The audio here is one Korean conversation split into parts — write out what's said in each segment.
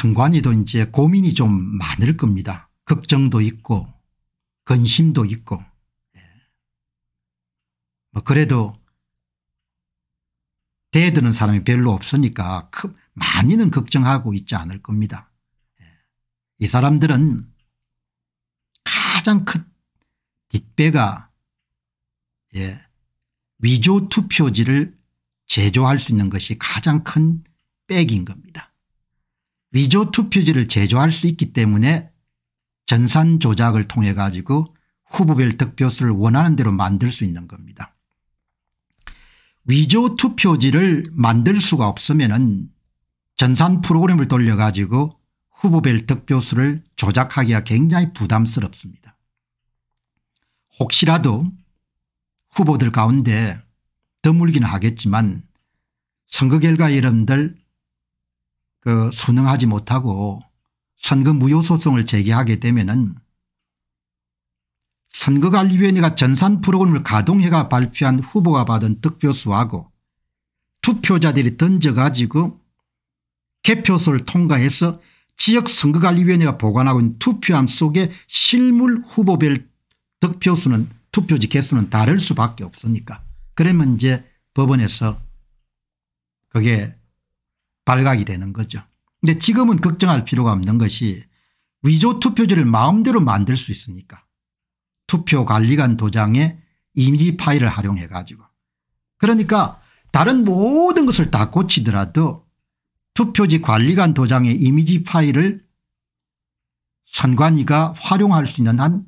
선관이도 이제 고민이 좀 많을 겁니다. 걱정도 있고 근심도 있고 예. 뭐 그래도 대드는 사람이 별로 없으니까 많이는 걱정하고 있지 않을 겁니다. 예. 이 사람들은 가장 큰 뒷배가 예, 위조 투표지를 제조할 수 있는 것이 가장 큰 백인 겁니다. 위조 투표지를 제조할 수 있기 때문에 전산 조작을 통해 가지고 후보별 득표수를 원하는 대로 만들 수 있는 겁니다. 위조 투표지를 만들 수가 없으면 전산 프로그램을 돌려 가지고 후보별 득표수를 조작하기가 굉장히 부담스럽습니다. 혹시라도 후보들 가운데 드물긴 하겠지만 선거 결과 여러분들 그 순응하지 못하고 선거 무효소송을 제기하게 되면은 선거관리위원회가 전산 프로그램을 가동해가 발표한 후보가 받은 득표수하고 투표자들이 던져가지고 개표소를 통과해서 지역선거관리위원회가 보관하고 있는 투표함 속에 실물 후보별 득표수는 투표지 개수는 다를 수밖에 없으니까 그러면 이제 법원에서 그게 발각이 되는 거죠. 근데 지금은 걱정할 필요가 없는 것이 위조 투표지를 마음대로 만들 수 있으니까 투표관리관 도장에 임지 파일을 활용해 가지고 그러니까 다른 모든 것을 다 고치더라도 투표지 관리관 도장의 이미지 파일을 선관위가 활용할 수 있는 한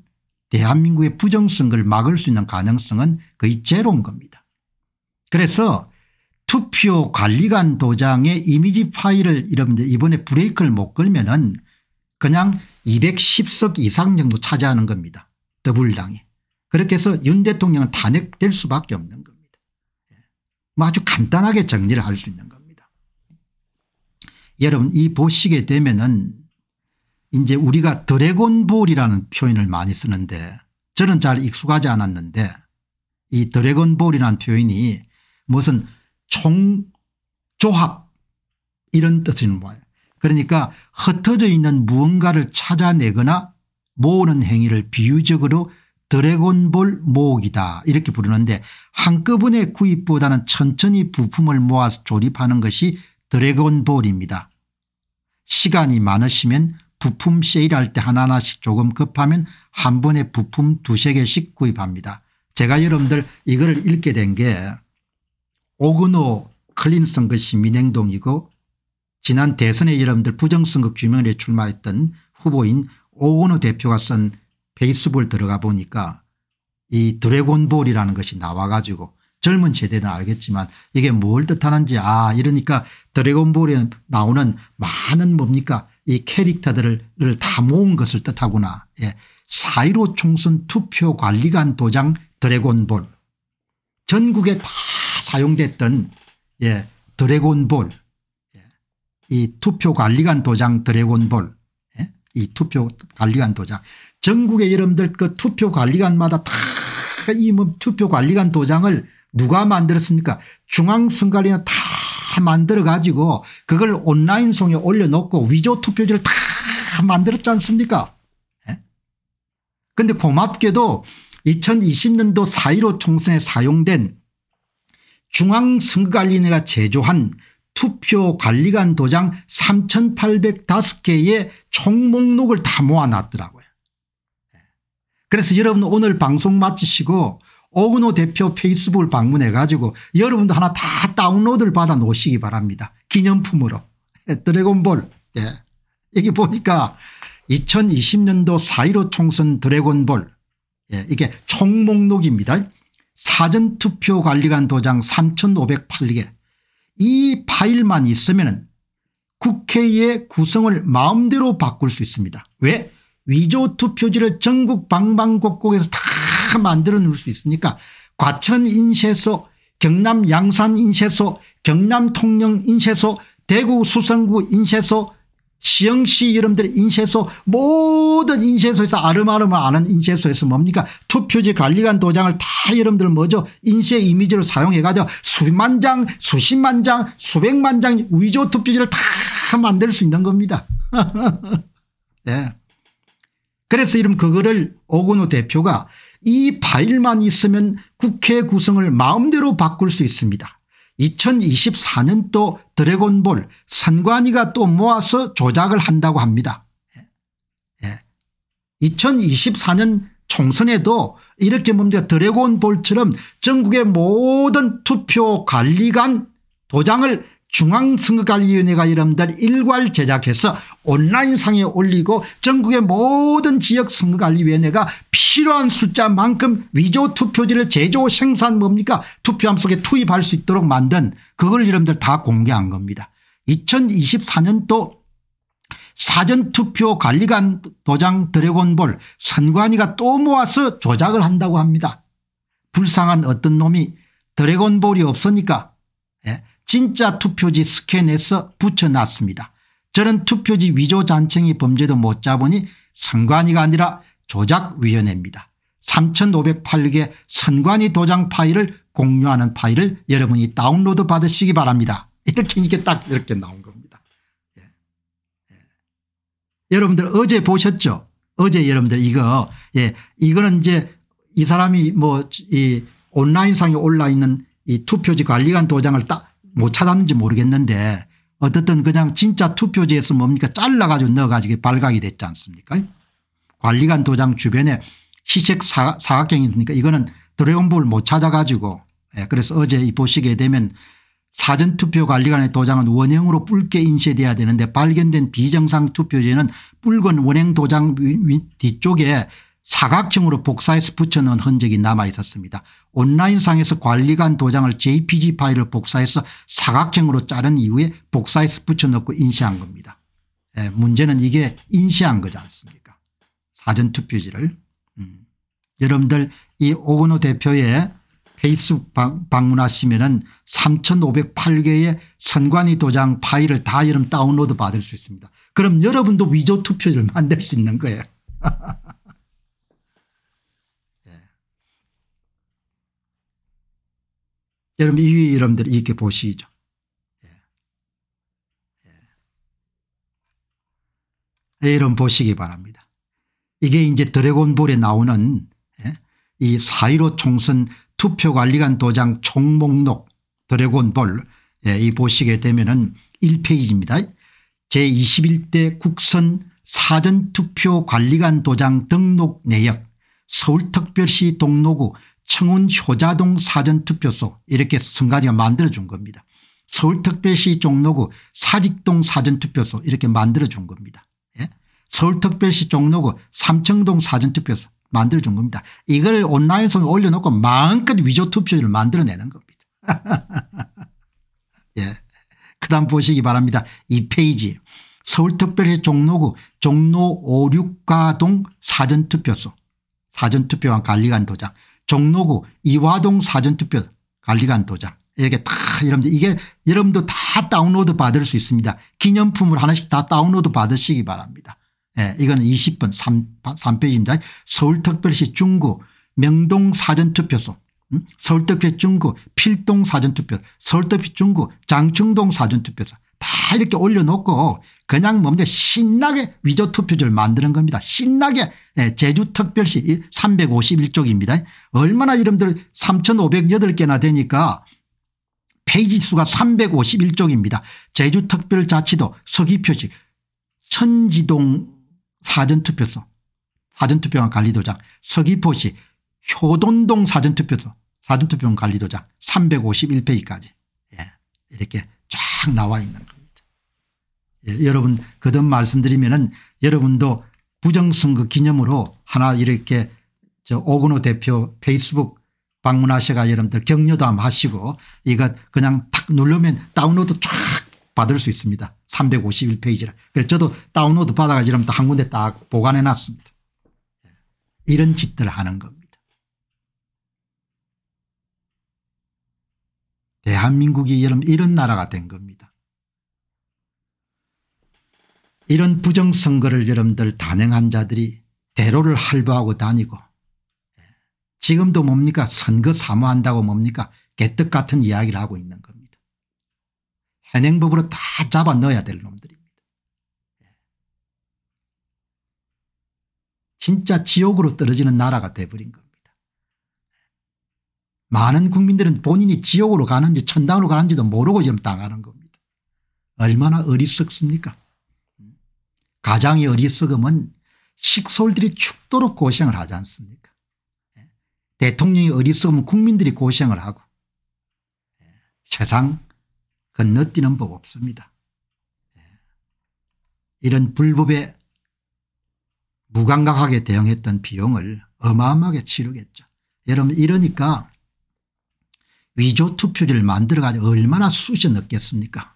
대한민국의 부정선거를 막을 수 있는 가능성은 거의 제로인 겁니다. 그래서 목표 관리관 도장의 이미지 파일을 여러분들 이번에 브레이크를 못 걸면 은 그냥 210석 이상 정도 차지하는 겁니다. 더불당이. 그렇게 해서 윤 대통령은 탄핵될 수밖에 없는 겁니다. 예. 뭐 아주 간단하게 정리를 할 수 있는 겁니다. 여러분 이 보시게 되면은 이제 우리가 드래곤볼이라는 표현을 많이 쓰는데 저는 잘 익숙하지 않았는데 이 드래곤볼이라는 표현이 무슨 총조합 이런 뜻인 거예요. 그러니까 흩어져 있는 무언가를 찾아내거나 모으는 행위를 비유적으로 드래곤볼 모으기다 이렇게 부르는데 한꺼번에 구입보다는 천천히 부품을 모아서 조립하는 것이 드래곤볼입니다. 시간이 많으시면 부품 세일할 때 하나하나씩 조금 급하면 한 번에 부품 두세 개씩 구입합니다. 제가 여러분들 이거를 읽게 된게 오그노 클린슨 것이 민행동이고 지난 대선에 여러분들 부정선거 규명에 출마했던 후보인 오그노 대표가 쓴 페이스북을 들어가 보니까 이 드래곤볼이라는 것이 나와 가지고 젊은 세대는 알겠지만 이게 뭘 뜻하는지 아 이러니까 드래곤볼에 나오는 많은 뭡니까 이 캐릭터들을 다 모은 것을 뜻하구나. 예. 4.15 총선 투표 관리관 도장 드래곤볼 전국에 다 사용됐던 예, 드래곤볼 예, 이 투표관리관 도장 드래곤볼 예, 이 투표관리관 도장 전국의 여러분들 그 투표관리관마다 다이 뭐 투표관리관 도장을 누가 만들었습니까 중앙선관위는 다 만들어 가지고 그걸 온라인송에 올려놓고 위조 투표지를 다 만들었지 않습니까 그런데 예? 고맙게도 2020년도 4.15 총선에 사용된 중앙선거관리위원회가 제조한 투표관리관 도장 3805개의 총목록을 다 모아놨더라고요. 예. 그래서 여러분 오늘 방송 마치시고 오근호 대표 페이스북을 방문해 가지고 여러분도 하나 다 다운로드를 받아 놓으시기 바랍니다. 기념품으로. 예, 드래곤볼. 예. 여기 보니까 2020년도 4.15 총선 드래곤볼. 예. 이게 총목록입니다. 사전투표 관리관 도장 3508개 이 파일만 있으면 국회의 구성을 마음대로 바꿀 수 있습니다. 왜? 위조 투표지를 전국 방방곡곡에서 다 만들어 놓을 수 있으니까 과천 인쇄소 경남 양산 인쇄소 경남 통영 인쇄소 대구 수성구 인쇄소 지영씨 여러분들 인쇄소 모든 인쇄소에서 아름아름 아는 인쇄소에서 뭡니까 투표지 관리관 도장을 다 여러분들 뭐죠 인쇄 이미지로 사용해가지고 수만 장 수십만 장 수백만 장 위조 투표지를 다 만들 수 있는 겁니다. 네. 그래서 이름 그거를 오근호 대표가 이 파일만 있으면 국회 구성을 마음대로 바꿀 수 있습니다. 2024년도 드래곤볼 선관위가 또 모아서 조작을 한다고 합니다. 2024년 예. 예. 총선에도 이렇게 뭡니 드래곤볼처럼 전국의 모든 투표 관리관 도장을 중앙선거관리위원회가 여러분들 일괄 제작해서 온라인상에 올리고 전국의 모든 지역 선거관리위원회가 필요한 숫자만큼 위조 투표지를 제조 생산 뭡니까 투표함 속에 투입할 수 있도록 만든 그걸 여러분들다 공개한 겁니다. 2024년도 사전투표 관리관 도장 드래곤볼 선관위가 또 모아서 조작을 한다고 합니다. 불쌍한 어떤 놈이 드래곤볼이 없으니까 예, 진짜 투표지 스캔해서 붙여놨습니다. 저는 투표지 위조 잔챙이 범죄도 못 잡으니 선관위가 아니라 조작위원회입니다. 3508개 선관위 도장 파일을 공유하는 파일을 여러분이 다운로드 받으시기 바랍니다. 이렇게 이게 딱 이렇게 나온 겁니다. 예. 예. 여러분들 어제 보셨죠? 어제 여러분들 이거 예 이거는 이제 이 사람이 뭐 이 온라인상에 올라 있는 이 투표지 관리관 도장을 딱 못 찾았는지 모르겠는데 어떻든 그냥 진짜 투표지에서 뭡니까 잘라가지고 넣어가지고 발각이 됐지 않습니까 관리관 도장 주변에 희색 사각형이 있으니까 이거는 드래곤볼 못 찾아가지고 예, 그래서 어제 보시게 되면 사전투표 관리관의 도장은 원형으로 붉게 인쇄돼야 되는데 발견된 비정상 투표지는 붉은 원형 도장 뒤쪽에 사각형으로 복사해서 붙여놓은 흔적이 남아있었습니다. 온라인상에서 관리관 도장을 jpg 파일을 복사해서 사각형으로 자른 이후에 복사해서 붙여놓고 인쇄한 겁니다. 예, 문제는 이게 인쇄한 거지 않습니까 사전투표지를. 음. 여러분들 이 오건호 대표의 페이스북 방문하시면 은 3508개의 선관위 도장 파일을 다 여러분 다운로드 받을 수 있습니다. 그럼 여러분도 위조 투표지를 만들 수 있는 거예요. 여러분 이 여러분들 이렇게 보시죠. 예. 여러분 예. 보시기 바랍니다. 이게 이제 드래곤볼에 나오는 예? 이 사일오 총선 투표관리관 도장 총목록 드래곤볼 예, 이 보시게 되면은 1페이지입니다. 제21대 국선 사전투표관리관 도장 등록 내역 서울특별시 동로구 청운 효자동 사전투표소 이렇게 성가지가 만들어준 겁니다. 서울특별시 종로구 사직동 사전투표소 이렇게 만들어준 겁니다. 예? 서울특별시 종로구 삼청동 사전투표소 만들어준 겁니다. 이걸 온라인성에 올려놓고 마음껏 위조투표율을 만들어내는 겁니다. 예. 그 다음 보시기 바랍니다. 이페이지 서울특별시 종로구 종로 5, 6가동 사전투표소 사전투표와 관리관 도장 종로구 이화동 사전투표 관리관 도장 이렇게 다 여러분들 이게 여러분도 다 다운로드 받을 수 있습니다. 기념품을 하나씩 다 다운로드 받으시기 바랍니다. 예, 이건2 0분 3, 3페이지입니다. 서울특별시 중구 명동 사전투표소 음? 서울특별시 중구 필동 사전투표 소 서울특별시 중구 장충동 사전투표소 다 이렇게 올려놓고 그냥 뭡니까 신나게 위조투표지를 만드는 겁니다. 신나게 예, 제주특별시 351쪽입니다. 얼마나 이름들 3508개나 되니까 페이지 수가 351쪽입니다. 제주특별자치도 서기표시 천지동 사전투표소 사전투표관 관리도장 서귀포시 효돈동 사전투표소 사전투표관 관리도장 351페이지까지 예, 이렇게 쫙 나와 있는 겁니다. 예, 여러분 그듭 말씀드리면은 여러분도 부정선거 기념으로 하나 이렇게 저 오근호 대표 페이스북 방문하셔가 여러분들 격려도 한번 하시고 이거 그냥 탁 누르면 다운로드 쫙 받을 수 있습니다. 351페이지라. 그래서 저도 다운로드 받아가지고 여러분들 한 군데 딱 보관해 놨습니다. 예, 이런 짓들 을 하는 겁니다. 대한민국이 여러분 이런 나라가 된 겁니다. 이런 부정선거를 여러분들 단행한 자들이 대로를 할부하고 다니고 예, 지금도 뭡니까 선거 사모한다고 뭡니까 개떡 같은 이야기를 하고 있는 겁니다. 현행법으로 다 잡아 넣어야 될 놈들입니다. 예. 진짜 지옥으로 떨어지는 나라가 돼버린 겁니다. 예. 많은 국민들은 본인이 지옥으로 가는지 천당으로 가는지도 모르고 지금 당하는 겁니다. 얼마나 어리석습니까 가장의 어리석음은 식솔들이 죽도록 고생을 하지 않습니까 예. 대통령이어리석으면 국민들이 고생을 하고 예. 세상 건너뛰는 법 없습니다. 예. 이런 불법에 무감각하게 대응했던 비용을 어마어마하게 치르겠죠. 여러분 이러니까 위조 투표지를 만들어가지고 얼마나 쑤셔 넣겠습니까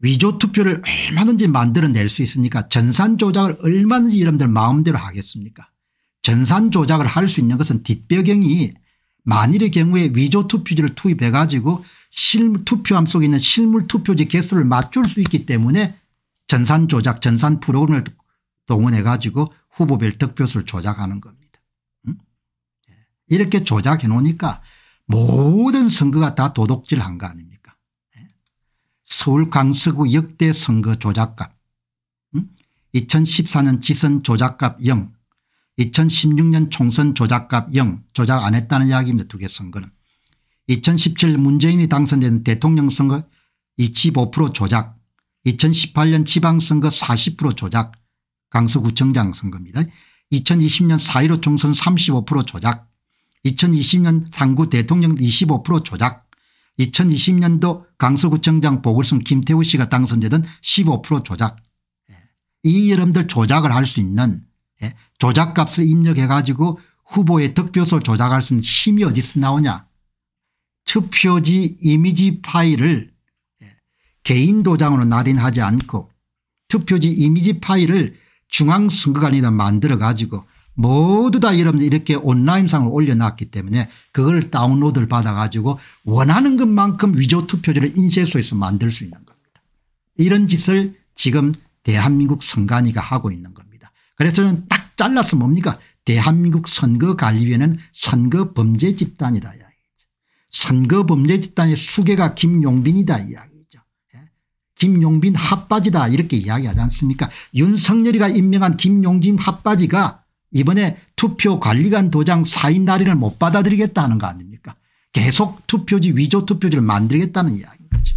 위조 투표를 얼마든지 만들어낼 수 있으니까 전산 조작을 얼마든지 이런분들 마음대로 하겠습니까 전산 조작을 할 수 있는 것은 뒷배경이 만일의 경우에 위조 투표지를 투입해 가지고 투표함 속에 있는 실물 투표지 개수를 맞출 수 있기 때문에 전산 조작 전산 프로그램을 동원해 가지고 후보별 득표수를 조작하는 겁니다. 음? 이렇게 조작해 놓으니까 모든 선거가 다 도둑질한 거 아닙니까 서울 강서구 역대 선거 조작값 2014년 지선 조작값 0 2016년 총선 조작값 0 조작 안 했다는 이야기입니다. 두 개 선거는 2017 문재인이 당선된 대통령 선거 25% 조작 2018년 지방선거 40% 조작 강서구청장 선거입니다. 2020년 4.15 총선 35% 조작 2020년 상구 대통령 25% 조작 2020년도 강서구청장 보궐선 김태우 씨가 당선되던 15% 조작. 예. 이 여러분들 조작을 할 수 있는 예, 조작값을 입력해 가지고 후보의 득표소 조작할 수 있는 힘이 어디서 나오냐. 투표지 이미지 파일을 예, 개인 도장으로 날인하지 않고 투표지 이미지 파일을 중앙선거관에다 만들어 가지고 모두 다 여러분들 이렇게 온라인상을 올려놨기 때문에 그걸 다운로드를 받아가지고 원하는 것만큼 위조 투표지를 인쇄소에서 만들 수 있는 겁니다. 이런 짓을 지금 대한민국 선관위가 하고 있는 겁니다. 그래서 저는 딱 잘라서 뭡니까 대한민국 선거관리위원회는 선거범죄 집단이다 이야기죠. 선거범죄 집단의 수계가 김용빈이다 이야기죠. 예? 김용빈 핫바지다 이렇게 이야기하지 않습니까 윤석열이가 임명한 김용진 핫바지가 이번에 투표관리관 도장 사인 날인을 못 받아들이겠다는 거 아닙니까 계속 투표지 위조 투표지를 만들겠다는 이야기인 거죠.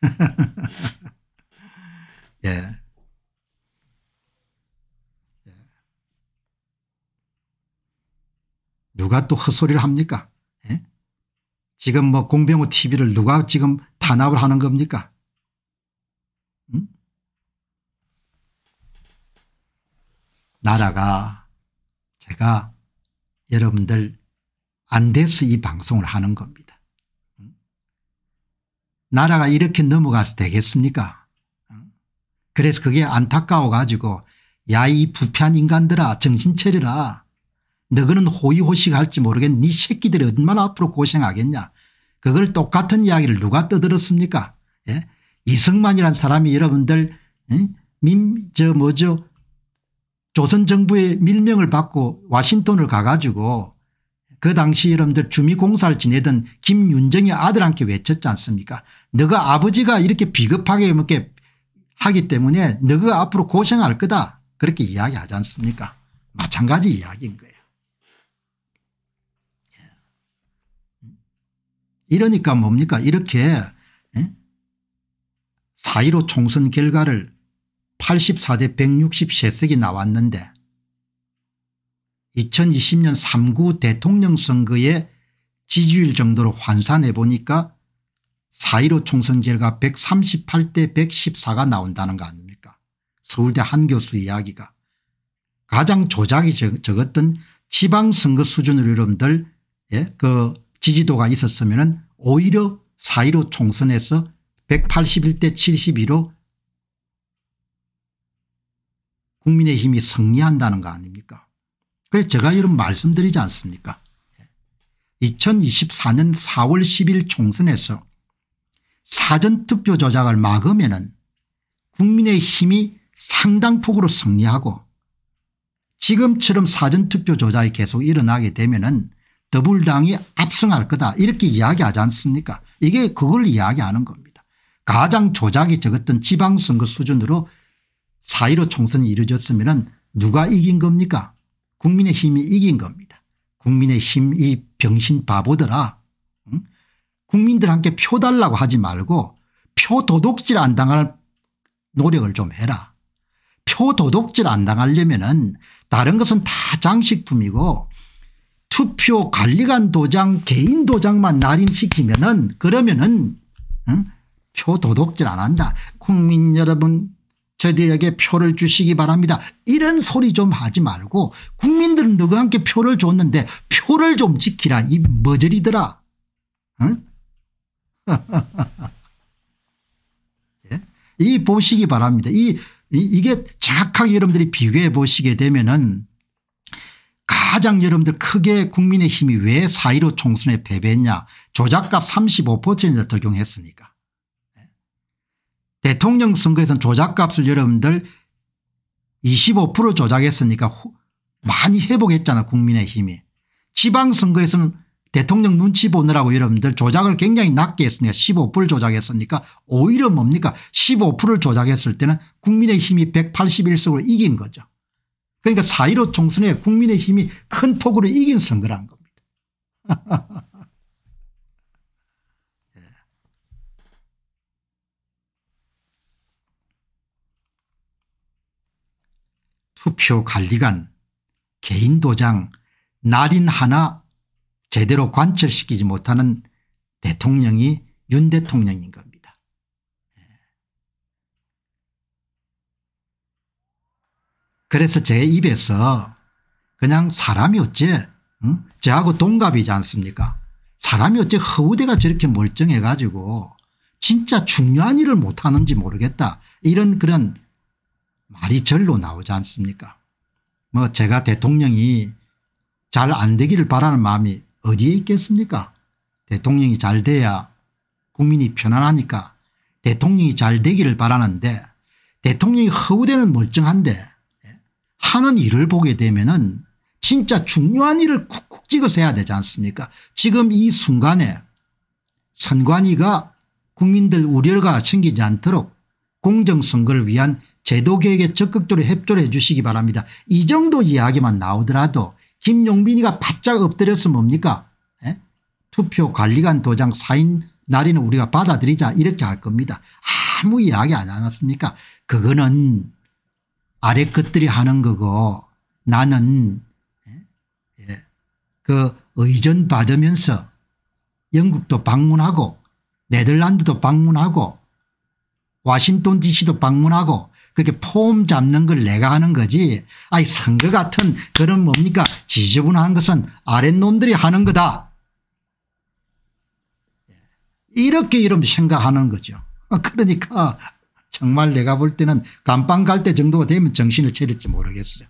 예. 예. 누가 또 헛소리를 합니까 예? 지금 뭐 공병호 tv를 누가 지금 탄압을 하는 겁니까 나라가 제가 여러분들 안 돼서 이 방송을 하는 겁니다. 나라가 이렇게 넘어가서 되겠습니까? 그래서 그게 안타까워 가지고 야 이 부패한 인간들아 정신 차려라. 너그는 호의호식할지 모르겠니 새끼들이 얼마나 앞으로 고생하겠냐. 그걸 똑같은 이야기를 누가 떠들었습니까? 예? 이승만이란 사람이 여러분들 응? 민, 저 뭐죠 조선정부의 밀명을 받고 와싱턴을 가가지고 그 당시 여러분들 주미공사를 지내던 김윤정의 아들한테 외쳤지 않습니까 너가 아버지가 이렇게 비겁하게 하기 때문에 너가 앞으로 고생할 거다 그렇게 이야기하지 않습니까 마찬가지 이야기인 거예요. 예. 이러니까 뭡니까 이렇게 4.15 예? 총선 결과를 84대 163석이 나왔는데 2020년 3구 대통령 선거의 지지율 정도로 환산해 보니까 4.15 총선 결과 138대 114가 나온다는 거 아닙니까 서울대 한 교수 이야기가 가장 조작이 적었던 지방선거 수준으로 여러분들 예? 그 지지도가 있었으면 오히려 4.15 총선에서 181대 72로 국민의힘이 승리한다는 거 아닙니까 그래서 제가 이런 말씀드리지 않습니까 2024년 4월 10일 총선에서 사전투표 조작을 막으면 국민의힘이 상당폭으로 승리하고 지금처럼 사전투표 조작이 계속 일어나게 되면 더불당이 압승할 거다 이렇게 이야기하지 않습니까 이게 그걸 이야기하는 겁니다. 가장 조작이 적었던 지방선거 수준으로 4.15 총선이 이루어졌으면 누가 이긴 겁니까 국민의힘이 이긴 겁니다. 국민의힘 이 병신 바보들아 응? 국민들한테 표 달라고 하지 말고 표 도둑질 안 당할 노력을 좀 해라. 표 도둑질 안 당하려면 은 다른 것은 다 장식품이고 투표 관리관 도장 개인 도장만 날인시키면 은 그러면 은표 응? 도둑질 안 한다. 국민 여러분 저희들에게 표를 주시기 바랍니다. 이런 소리 좀 하지 말고 국민들은 너가 함께 표를 줬는데 표를 좀 지키라 이 머저리더라. 응? 예? 이 보시기 바랍니다. 이, 이, 게 정확하게 여러분들이 비교해 보시게 되면은 가장 여러분들 크게 국민의힘이 왜 4.15 총선에 패배했냐 조작값 35%를 적용했으니까 대통령 선거에서는 조작값을 여러분들 25% 조작했으니까 많이 회복했잖아 국민의힘이. 지방선거에서는 대통령 눈치 보느라고 여러분들 조작을 굉장히 낮게 했으니까 15%를 조작했으니까 오히려 뭡니까 15%를 조작했을 때는 국민의힘이 181석으로 이긴 거죠. 그러니까 4.15 총선에 국민의힘이 큰 폭으로 이긴 선거란 겁니다. 투표 관리관 개인 도장 날인 하나 제대로 관철시키지 못하는 대통령이 윤 대통령인 겁니다. 예. 그래서 제 입에서 그냥 사람이 어째 응? 저하고 동갑이지 않습니까 사람이 어째 허우대가 저렇게 멀쩡해 가지고 진짜 중요한 일을 못하는지 모르겠다 이런 그런 말이 절로 나오지 않습니까 뭐 제가 대통령이 잘 안 되기를 바라는 마음이 어디에 있겠습니까 대통령이 잘 돼야 국민이 편안하니까 대통령이 잘 되기를 바라는데 대통령이 허우대는 멀쩡한데 하는 일을 보게 되면 은 진짜 중요한 일을 쿡쿡 찍어서 해야 되지 않습니까 지금 이 순간에 선관위가 국민들 우려가 생기지 않도록 공정선거를 위한 제도 개혁에 적극적으로 협조를 해 주시기 바랍니다. 이 정도 이야기만 나오더라도 김용빈이가 바짝 엎드려서 뭡니까 에? 투표 관리관 도장 사인 날인는 우리가 받아들이자 이렇게 할 겁니다. 아무 이야기 안 않았습니까 그거는 아래 것들이 하는 거고 나는 예. 그 의전 받으면서 영국도 방문하고 네덜란드도 방문하고 와싱턴 dc도 방문하고 그렇게 폼 잡는 걸 내가 하는 거지 아니 선거 같은 그런 뭡니까 지저분한 것은 아랫놈들이 하는 거다. 예. 이렇게 이름 생각하는 거죠. 아, 그러니까 정말 내가 볼 때는 감방 갈 때 정도가 되면 정신을 차릴지 모르겠어요.